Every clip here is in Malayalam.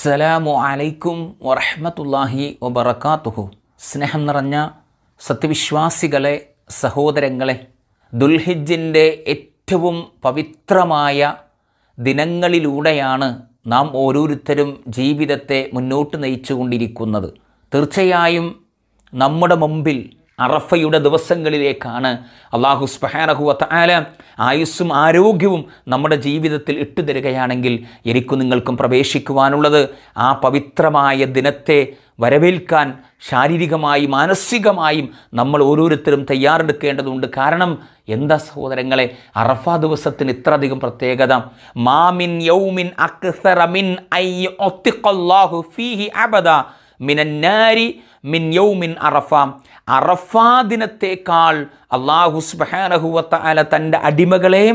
അസ്സലാമു അലൈക്കും വറഹമത്തല്ലാഹി വബർക്കാത്തുഹു സ്നേഹം നിറഞ്ഞ സത്യവിശ്വാസികളെ സഹോദരങ്ങളെ ദുൽഹിജിൻ്റെ ഏറ്റവും പവിത്രമായ ദിനങ്ങളിലൂടെയാണ് നാം ഓരോരുത്തരും ജീവിതത്തെ മുന്നോട്ട് നയിച്ചുകൊണ്ടിരിക്കുന്നത് തീർച്ചയായും നമ്മുടെ മുമ്പിൽ അറഫയുടെ ദിവസങ്ങളിലേക്കാണ് അള്ളാഹു സ്ബഹാനഹുവത്ത് ആല ആയുസ്സും ആരോഗ്യവും നമ്മുടെ ജീവിതത്തിൽ തരികയാണെങ്കിൽ എനിക്കും നിങ്ങൾക്കും പ്രവേശിക്കുവാനുള്ളത് ആ പവിത്രമായ ദിനത്തെ വരവേൽക്കാൻ ശാരീരികമായി മാനസികമായും നമ്മൾ ഓരോരുത്തരും തയ്യാറെടുക്കേണ്ടതുണ്ട് കാരണം എന്താ സഹോദരങ്ങളെ അറഫ ദിവസത്തിന് ഇത്രയധികം പ്രത്യേകത മാമിൻ യൗമിൻ അക്സറ മിൻ ഐ ഒത്തിക്കൊല്ലാഹു ഫീഹി അബദ മിനന്നാരി മിൻ യൗമിൻ അറഫ അറഫ ദിനത്തേക്കാൾ അള്ളാഹു അല തൻ്റെ അടിമകളെ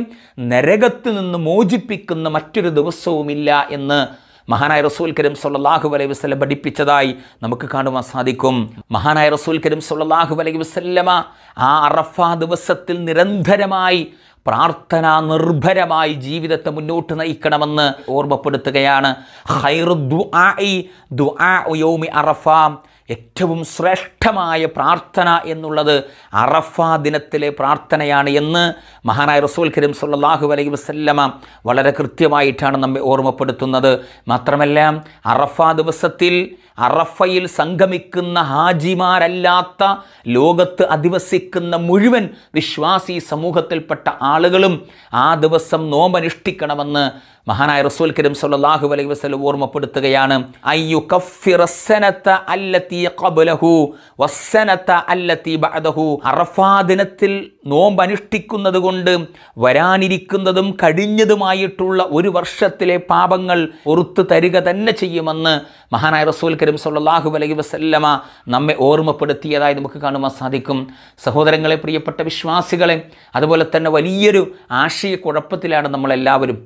നരകത്ത് നിന്ന് മോചിപ്പിക്കുന്ന മറ്റൊരു ദിവസവുമില്ല എന്ന് മഹാനായ റസൂൽ കരീം സുല്ലാഹു അലൈഹി വസ്ലം പഠിപ്പിച്ചതായി നമുക്ക് കാണുവാൻ സാധിക്കും മഹാനായ റസൂൽ കരീം സുല്ലാഹു അലൈഹി വസ്ല്ലമ ആ അറഫാ ദിവസത്തിൽ നിരന്തരമായി പ്രാർത്ഥനാ നിർഭരമായി ജീവിതത്തെ മുന്നോട്ട് നയിക്കണമെന്ന് ഓർമ്മപ്പെടുത്തുകയാണ് ഏറ്റവും ശ്രേഷ്ഠമായ പ്രാർത്ഥന എന്നുള്ളത് അറഫ ദിനത്തിലെ പ്രാർത്ഥനയാണ് എന്ന് മഹാനായ റസൂൽ കരീം സല്ലാഹു അലൈഹി വസ്ല്ലമ വളരെ കൃത്യമായിട്ടാണ് നമ്മെ ഓർമ്മപ്പെടുത്തുന്നത് മാത്രമല്ല അറഫ ദിവസത്തിൽ അറഫയിൽ സംഗമിക്കുന്ന ഹാജിമാരല്ലാത്ത ലോകത്ത് അധിവസിക്കുന്ന മുഴുവൻ വിശ്വാസി സമൂഹത്തിൽപ്പെട്ട ആളുകളും ആ ദിവസം നോമ്പനുഷ്ഠിക്കണമെന്ന് മഹാനായ റസൂൽ കരീം സല്ലാഹു അലൈഹി വസ്ലം ഓർമ്മപ്പെടുത്തുകയാണ് അയ്യു കഫിറസനത്ത അല്ലത്തി കബലഹു വസ്സനത്ത അല്ലത്തി ബഅദഹു അറഫാ ദിനത്തിൽ നോമ്പ് അനുഷ്ഠിക്കുന്നത് കൊണ്ട് വരാനിരിക്കുന്നതും കഴിഞ്ഞതുമായിട്ടുള്ള ഒരു വർഷത്തിലെ പാപങ്ങൾ ഒറുത്തു തരിക തന്നെ ചെയ്യുമെന്ന് മഹാനായ റസൂൽ കരീം സല്ലാഹു അലൈ വസല്ലമ നമ്മെ ഓർമ്മപ്പെടുത്തിയതായി നമുക്ക് കാണുവാൻ സാധിക്കും സഹോദരങ്ങളെ പ്രിയപ്പെട്ട വിശ്വാസികളെ അതുപോലെ തന്നെ വലിയൊരു ആശയക്കുഴപ്പത്തിലാണ് നമ്മളെല്ലാവരും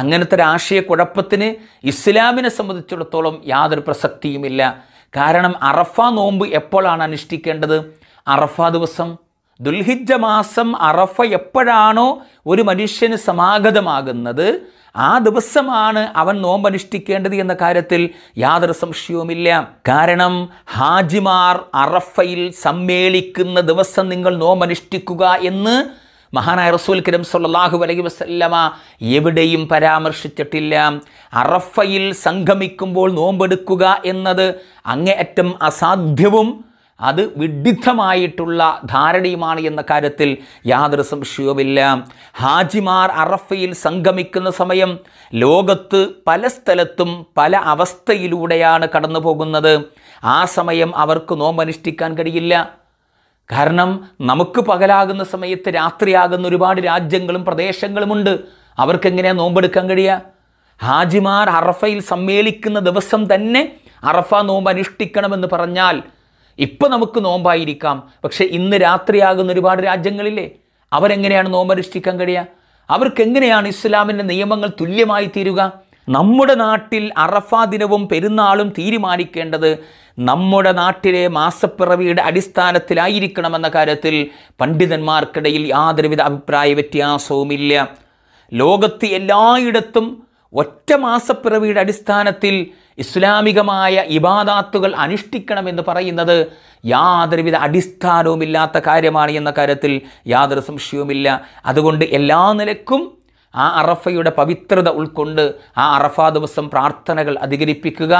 അങ്ങനത്തെ ഒരു ആശയക്കുഴപ്പത്തിന് ഇസ്ലാമിനെ സംബന്ധിച്ചിടത്തോളം യാതൊരു പ്രസക്തിയുമില്ല കാരണം അറഫ നോമ്പ് എപ്പോഴാണ് അനുഷ്ഠിക്കേണ്ടത് അറഫ ദിവസം ദുൽഹിജ മാസം അറഫ എപ്പോഴാണോ ഒരു മനുഷ്യന് സമാഗതമാകുന്നത് ആ ദിവസമാണ് അവൻ നോമ്പനുഷ്ഠിക്കേണ്ടത് എന്ന കാര്യത്തിൽ യാതൊരു സംശയവുമില്ല കാരണം ഹാജിമാർ അറഫയിൽ സമ്മേളിക്കുന്ന ദിവസം നിങ്ങൾ നോമ്പനുഷ്ഠിക്കുക എന്ന് മഹാനായ റസൂൽ കിരം സല്ലാഹു അലൈഹി വസ്ല്ലമ എവിടെയും പരാമർശിച്ചിട്ടില്ല അറഫയിൽ സംഗമിക്കുമ്പോൾ നോമ്പെടുക്കുക എന്നത് അങ്ങേയറ്റം അസാധ്യവും അത് വിഡിദ്ധമായിട്ടുള്ള ധാരണയുമാണ് എന്ന കാര്യത്തിൽ യാതൊരു സംശയവുമില്ല ഹാജിമാർ അറഫയിൽ സംഗമിക്കുന്ന സമയം ലോകത്ത് പല സ്ഥലത്തും പല അവസ്ഥയിലൂടെയാണ് കടന്നു പോകുന്നത് ആ സമയം അവർക്ക് നോമ്പനുഷ്ഠിക്കാൻ കഴിയില്ല കാരണം നമുക്ക് പകലാകുന്ന സമയത്ത് രാത്രിയാകുന്ന ഒരുപാട് രാജ്യങ്ങളും പ്രദേശങ്ങളുമുണ്ട് അവർക്കെങ്ങനെയാണ് നോമ്പെടുക്കാൻ കഴിയുക ഹാജിമാർ അറഫയിൽ സമ്മേളിക്കുന്ന ദിവസം തന്നെ അറഫ നോമ്പ് അനുഷ്ഠിക്കണമെന്ന് പറഞ്ഞാൽ ഇപ്പം നമുക്ക് നോമ്പായിരിക്കാം പക്ഷേ ഇന്ന് രാത്രിയാകുന്ന ഒരുപാട് രാജ്യങ്ങളില്ലേ അവരെങ്ങനെയാണ് നോമ്പനുഷ്ഠിക്കാൻ കഴിയുക അവർക്കെങ്ങനെയാണ് ഇസ്ലാമിൻ്റെ നിയമങ്ങൾ തുല്യമായി തീരുക നമ്മുടെ നാട്ടിൽ അറഫ ദിനവും പെരുന്നാളും തീരുമാനിക്കേണ്ടത് നമ്മുടെ നാട്ടിലെ മാസപ്പിറവിയുടെ അടിസ്ഥാനത്തിലായിരിക്കണമെന്ന കാര്യത്തിൽ പണ്ഡിതന്മാർക്കിടയിൽ യാതൊരുവിധ അഭിപ്രായ വ്യത്യാസവുമില്ല ലോകത്ത് എല്ലായിടത്തും ഒറ്റ മാസപ്പിറവിയുടെ അടിസ്ഥാനത്തിൽ ഇസ്ലാമികമായ ഇബാദാത്തുകൾ അനുഷ്ഠിക്കണമെന്ന് പറയുന്നത് യാതൊരുവിധ അടിസ്ഥാനവുമില്ലാത്ത കാര്യമാണ് എന്ന കാര്യത്തിൽ യാതൊരു സംശയവുമില്ല അതുകൊണ്ട് എല്ലാ നിലക്കും ആ അറഫയുടെ പവിത്രത ഉൾക്കൊണ്ട് ആ അറഫ ദിവസം പ്രാർത്ഥനകൾ അധികരിപ്പിക്കുക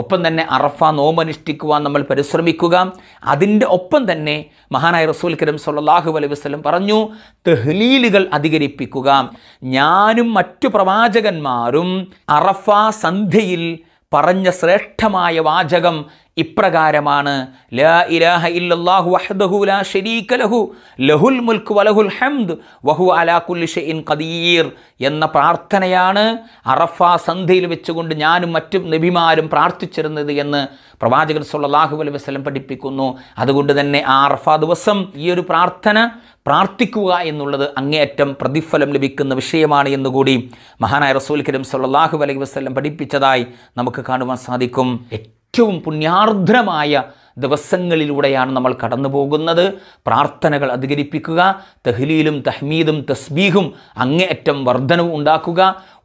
ഒപ്പം തന്നെ അറഫ നോമനുഷ്ഠിക്കുവാൻ നമ്മൾ പരിശ്രമിക്കുക അതിൻ്റെ ഒപ്പം തന്നെ മഹാനായ റസൂൽ കരീം സല്ലാഹു അലൈഹി വസ്ലം പറഞ്ഞു തെഹ്ലീലുകൾ അധികരിപ്പിക്കുക ഞാനും മറ്റു പ്രവാചകന്മാരും അറഫ സന്ധ്യയിൽ പറഞ്ഞ ശ്രേഷ്ഠമായ വാചകം ഇപ്രകാരമാണ് ലാ ഇലാഹ ഇല്ലല്ലാഹു വഹ്ദഹു ലാ ലഹു ലഹുൽ വലഹുൽ വഹു അലാ കുല്ലി ഖദീർ എന്ന പ്രാർത്ഥനയാണ് അറഫ സന്ധിയിൽ വെച്ചുകൊണ്ട് ഞാനും മറ്റും നബിമാരും പ്രാർത്ഥിച്ചിരുന്നത് എന്ന് പ്രവാചകൻ സുല്ലാഹു അലൈഹി വസല്ലം പഠിപ്പിക്കുന്നു അതുകൊണ്ട് തന്നെ ആ അറഫ ദിവസം ഈ ഒരു പ്രാർത്ഥന പ്രാർത്ഥിക്കുക എന്നുള്ളത് അങ്ങേയറ്റം പ്രതിഫലം ലഭിക്കുന്ന വിഷയമാണ് എന്നുകൂടി മഹാനായ റസൂൽ കരീം സുല്ലാഹു അലൈഹി വസല്ലം പഠിപ്പിച്ചതായി നമുക്ക് കാണുവാൻ സാധിക്കും ഏറ്റവും പുണ്യാർദ്രമായ ദിവസങ്ങളിലൂടെയാണ് നമ്മൾ കടന്നു പോകുന്നത് പ്രാർത്ഥനകൾ അധികരിപ്പിക്കുക തഹ്ലീലും തഹ്മീദും തസ്ബീഹും അങ്ങേയറ്റം വർധനവും ഉണ്ടാക്കുക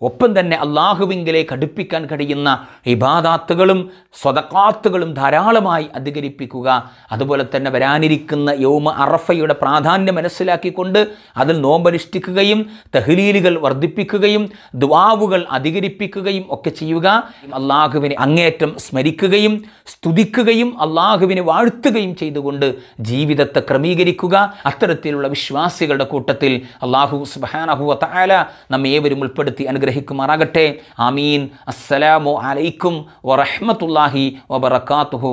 ഒപ്പം തന്നെ അള്ളാഹുവിങ്കിലെ കടുപ്പിക്കാൻ കഴിയുന്ന ഇബാദാത്തുകളും സ്വതക്കാത്തുകളും ധാരാളമായി അധികരിപ്പിക്കുക അതുപോലെ തന്നെ വരാനിരിക്കുന്ന യോമ അറഫയുടെ പ്രാധാന്യം മനസ്സിലാക്കിക്കൊണ്ട് അതിൽ നോമ്പനുഷ്ഠിക്കുകയും തഹ്ലീലുകൾ വർദ്ധിപ്പിക്കുകയും ദ്വാവുകൾ അധികരിപ്പിക്കുകയും ഒക്കെ ചെയ്യുക അള്ളാഹുവിനെ അങ്ങേയറ്റം സ്മരിക്കുകയും സ്തുതിക്കുകയും അള്ളാഹു അള്ളാഹുവിനെ വാഴ്ത്തുകയും ചെയ്തുകൊണ്ട് ജീവിതത്തെ ക്രമീകരിക്കുക അത്തരത്തിലുള്ള വിശ്വാസികളുടെ കൂട്ടത്തിൽ അള്ളാഹു സുബാനഹു താല നമ്മേവരും ഉൾപ്പെടുത്തി അനുഗ്രഹിക്കുമാറാകട്ടെ ആമീൻ അസ്സലാമു അലൈക്കും വറഹമത്തല്ലാഹി വബർക്കാത്തുഹു